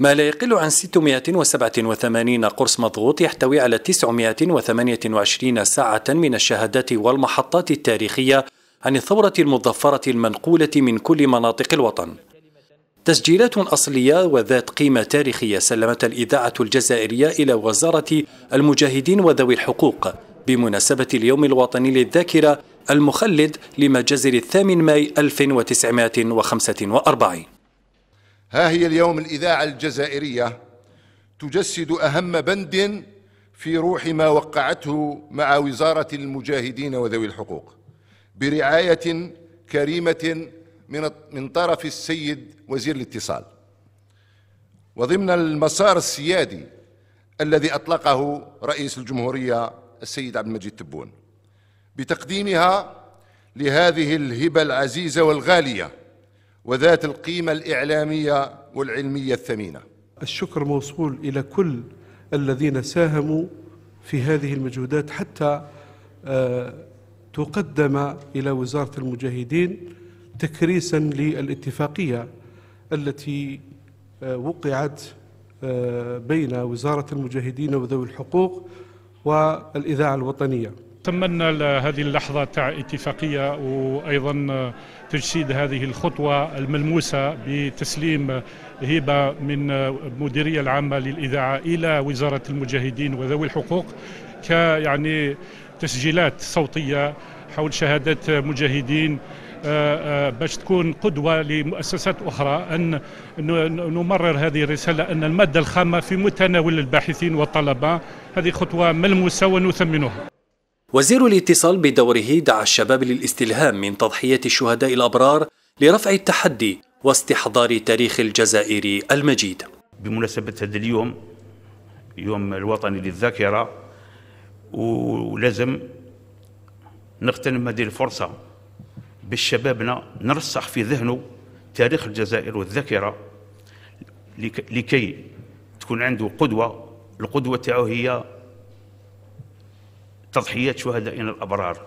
ما لا يقل عن 687 قرص مضغوط يحتوي على 928 ساعة من الشهادات والمحطات التاريخية عن الثورة المظفرة المنقولة من كل مناطق الوطن تسجيلات أصلية وذات قيمة تاريخية سلمتها الإذاعة الجزائرية إلى وزارة المجاهدين وذوي الحقوق بمناسبة اليوم الوطني للذاكرة المخلد لمجازر الثامن ماي 1945 ها هي اليوم الإذاعة الجزائرية تجسد أهم بند في روح ما وقعته مع وزارة المجاهدين وذوي الحقوق برعاية كريمة من من طرف السيد وزير الاتصال وضمن المسار السيادي الذي أطلقه رئيس الجمهورية السيد عبد المجيد تبون بتقديمها لهذه الهبة العزيزة والغالية وذات القيمة الإعلامية والعلمية الثمينة الشكر موصول إلى كل الذين ساهموا في هذه المجهودات حتى آه، تقدم إلى وزارة المجاهدين تكريسا للاتفاقية التي آه، وقعت آه، بين وزارة المجاهدين وذوي الحقوق والإذاعة الوطنية تمنى هذه اللحظة تاع اتفاقية وأيضا تجسيد هذه الخطوة الملموسة بتسليم هبة من المديرية العامة للإذاعة إلى وزارة المجاهدين وذوي الحقوق كيعني تسجيلات صوتية حول شهادات مجاهدين آه، آه، باش تكون قدوة لمؤسسات أخرى أن نمرر هذه الرسالة أن المادة الخامة في متناول الباحثين والطلبة هذه خطوة ملموسة ونثمنها وزير الاتصال بدوره دعا الشباب للاستلهام من تضحية الشهداء الأبرار لرفع التحدي واستحضار تاريخ الجزائر المجيد بمناسبة هذا اليوم يوم الوطني للذاكرة ولازم نغتنم هذه الفرصة باش شبابنا نرسخ في ذهنه تاريخ الجزائر والذاكرة لكي تكون عنده قدوة القدوة تاعو هي تضحيات شهدائنا الأبرار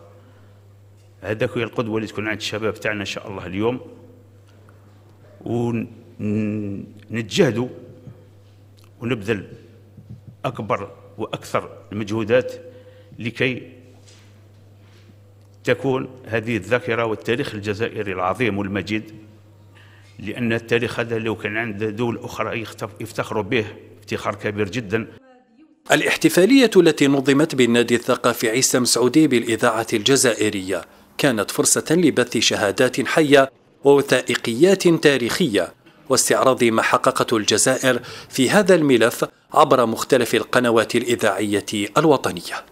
هذاك هي القدوة اللي تكون عند الشباب تاعنا إن شاء الله اليوم ونتجهدوا ونبذل أكبر وأكثر المجهودات لكي تكون هذه الذاكرة والتاريخ الجزائري العظيم والمجيد لأن التاريخ هذا لو كان عند دول أخرى يفتخروا به افتخار كبير جداً الاحتفالية التي نظمت بالنادي الثقافي عيسى مسعودي بالإذاعة الجزائرية كانت فرصة لبث شهادات حية ووثائقيات تاريخية واستعراض ما حققته الجزائر في هذا الملف عبر مختلف القنوات الإذاعية الوطنية